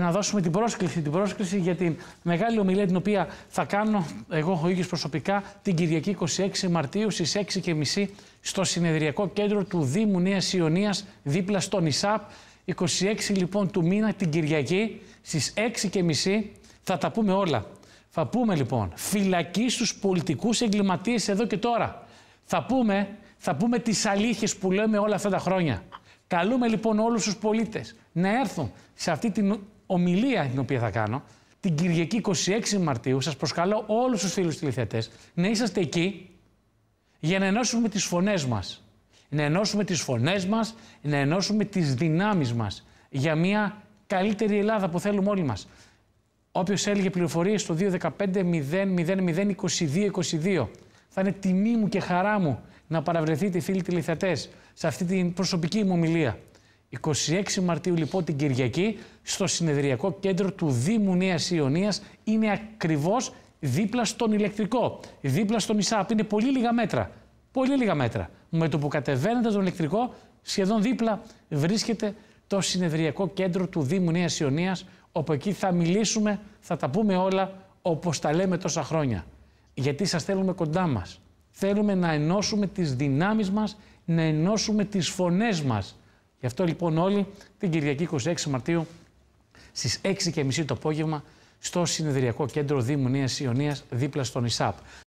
να δώσουμε την πρόσκληση, την πρόσκληση για την μεγάλη ομιλία την οποία θα κάνω εγώ ο ίδιος προσωπικά την Κυριακή 26 Μαρτίου στις 6.30 στο συνεδριακό κέντρο του Δήμου Νέας Ιωνίας δίπλα στον ΝΙΣΑΠ. 26 λοιπόν του μήνα την Κυριακή στις 6.30 θα τα πούμε όλα. Θα πούμε λοιπόν φυλακή στους πολιτικούς εγκληματίες εδώ και τώρα. Θα πούμε, θα πούμε τις αλήθειες που λέμε όλα αυτά τα χρόνια. Καλούμε λοιπόν όλους τους πολίτες να έρθουν σε αυτή την ομιλία την οποία θα κάνω την Κυριακή 26 Μαρτίου. Σας προσκαλώ όλους τους φίλους τηλεθεατές να είσαστε εκεί για να ενώσουμε τις φωνές μας. Να ενώσουμε τις φωνές μας, να ενώσουμε τις δυνάμεις μας για μια καλύτερη Ελλάδα που θέλουμε όλοι μας. Όποιος έλεγε πληροφορίες στο 215 θα είναι τιμή μου και χαρά μου να παραβρεθείτε φίλοι τηλεθεατές σε αυτή την προσωπική μου ομιλία. 26 Μαρτίου λοιπόν την Κυριακή στο συνεδριακό κέντρο του Δήμου Νέας Ιωνίας είναι ακριβώς δίπλα στον ηλεκτρικό, δίπλα στο Ισάπ. Είναι πολύ λίγα μέτρα, πολύ λίγα μέτρα. Με το που κατεβαίνετε τον ηλεκτρικό σχεδόν δίπλα βρίσκεται το συνεδριακό κέντρο του Δήμου Νέας Ιωνίας όπου εκεί θα μιλήσουμε, θα τα πούμε όλα όπως τα λέμε τόσα χρόνια. Γιατί σας θέλουμε κοντά μας. Θέλουμε να ενώσουμε τις δυνάμεις μας, να ενώσουμε τις φωνές μας Γι' αυτό λοιπόν όλοι την Κυριακή 26 Μαρτίου στις 6.30 το απόγευμα στο Συνεδριακό Κέντρο Δήμου Νέας Ιωνίας δίπλα στον ΙΣΑΠ.